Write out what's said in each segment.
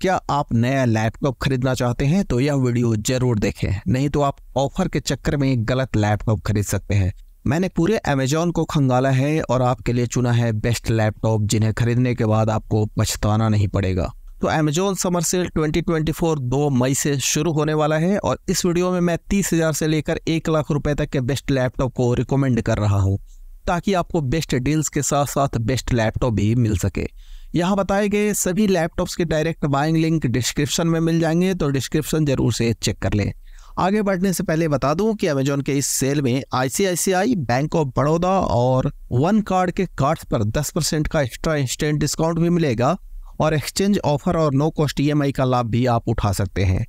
क्या आप नया लैपटॉप खरीदना चाहते हैं तो यह वीडियो जरूर देखें नहीं तो आप ऑफर के चक्कर में गलत लैपटॉप खरीद सकते हैं मैंने पूरे अमेजोन को खंगाला है और आपके लिए चुना है बेस्ट लैपटॉप जिन्हें खरीदने के बाद आपको पछताना नहीं पड़ेगा तो अमेजोन समर सेल 2024 दो मई से शुरू होने वाला है और इस वीडियो में मैं तीस हज़ार से लेकर एक लाख रुपए तक के बेस्ट लैपटॉप को रिकमेंड कर रहा हूँ ताकि आपको बेस्ट डील्स के साथ साथ बेस्ट लैपटॉप भी मिल सके यहाँ बताए गए सभी लैपटॉप्स के डायरेक्ट बाइंग लिंक डिस्क्रिप्शन में मिल जाएंगे तो डिस्क्रिप्शन जरूर से चेक कर लें आगे बढ़ने से पहले बता दूं कि अमेजोन के इस सेल में आईसीआईसीआई बैंक ऑफ बड़ौदा और वन कार्ड के कार्ड्स पर 10 परसेंट का एक्स्ट्रा इंस्टेंट डिस्काउंट भी मिलेगा और एक्सचेंज ऑफर और नो कॉस्ट ई का लाभ भी आप उठा सकते हैं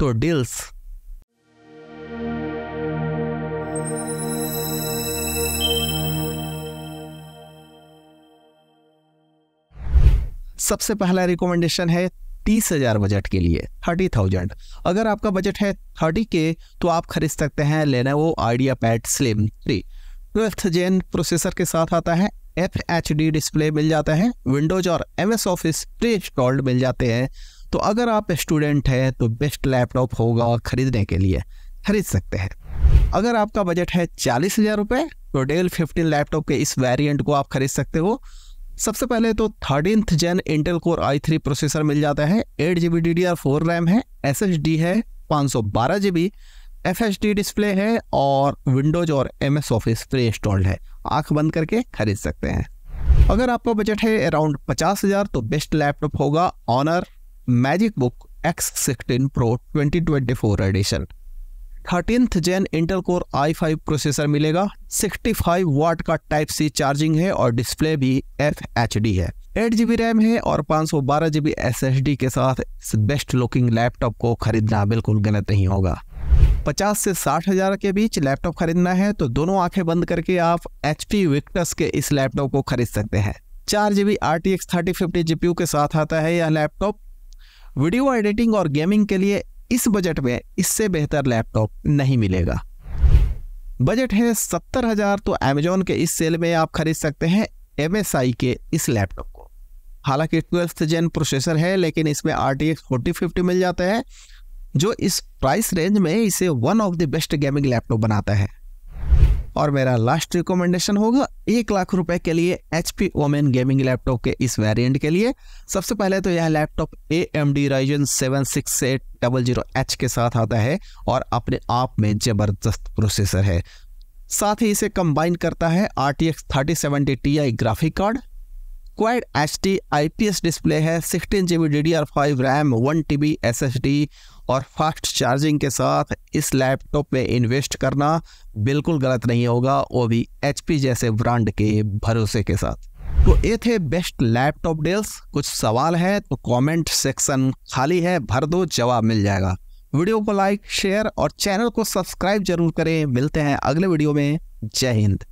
तो डील्स सबसे पहला रिकमेंडेशन है तीस हज़ार बजट के लिए थर्टी थाउजेंड अगर आपका बजट है थर्टी के तो आप खरीद सकते हैं लेना वो IdeaPad Slim three twelfth gen processor के साथ आता है एफ एच डी डिस्प्ले मिल जाता है विंडोज और M S Office pre installed मिल जाते हैं तो अगर आप स्टूडेंट हैं तो बेस्ट लैपटॉप होगा खरीदने के लिए खरीद सकते हैं अगर आपका बजट है चालीस हज़ार रुपये तो डेल फिफ्टीन लैपटॉप के इस वेरिएंट को आप खरीद सकते हो सबसे पहले तो thirteenth gen Intel Core I three processor मिल जाता है eight G B D D R four RAM है एस एच डी है पाँच सौ बारह G B F H D display है और विंडोज और M S Office pre installed है आंख बंद करके खरीद सकते हैं अगर आपका बजट है अराउंड पचास हज़ार तो बेस्ट लैपटॉप होगा Honor MagicBook X sixteen Pro twenty twenty four edition thirteenth gen Intel core I five processor मिलेगा 65 वाट का टाइप सी चार्जिंग है और डिस्प्ले भी एफ एच डी है एट जी बी रैम है और पाँच सौ बारह G B S S D के साथ इस बेस्ट लुकिंग लैपटॉप को खरीदना बिल्कुल गलत नहीं होगा पचास से साठ हज़ार के बीच लैपटॉप खरीदना है तो दोनों आंखें बंद करके आप एच पी विक्टस के इस लैपटॉप को खरीद सकते हैं चार G B R T X thirty fifty G P U के साथ आता है यह लैपटॉप वीडियो एडिटिंग और गेमिंग के लिए इस बजट में इससे बेहतर लैपटॉप नहीं मिलेगा बजट है सत्तर हजार तो अमेजोन के इस सेल में आप खरीद सकते हैं एम के इस लैपटॉप को हालांकि ट्वेल्थ जेन प्रोसेसर है लेकिन इसमें आर टी एक्स मिल जाता है जो इस प्राइस रेंज में इसे one of the best gaming laptop बनाता है और मेरा लास्ट रिकमेंडेशन होगा एक लाख रुपए के लिए H P Omen gaming laptop के इस वेरिएंट के लिए सबसे पहले तो यह laptop A M D Ryzen seven six eight double zero H के साथ आता है और अपने आप में ज़बरदस्त प्रोसेसर है साथ ही इसे कंबाइन करता है R T X thirty seventy T I graphic card quad H T I P S display है sixteen G B D D R five RAM one T B S S D और fast charging के साथ इस laptop में invest करना बिल्कुल गलत नहीं होगा वो भी एच पी जैसे ब्रांड के भरोसे के साथ तो ये थे बेस्ट लैपटॉप डील्स कुछ सवाल है तो कमेंट सेक्शन खाली है भर दो जवाब मिल जाएगा वीडियो को लाइक शेयर और चैनल को सब्सक्राइब जरूर करें मिलते हैं अगले वीडियो में जय हिंद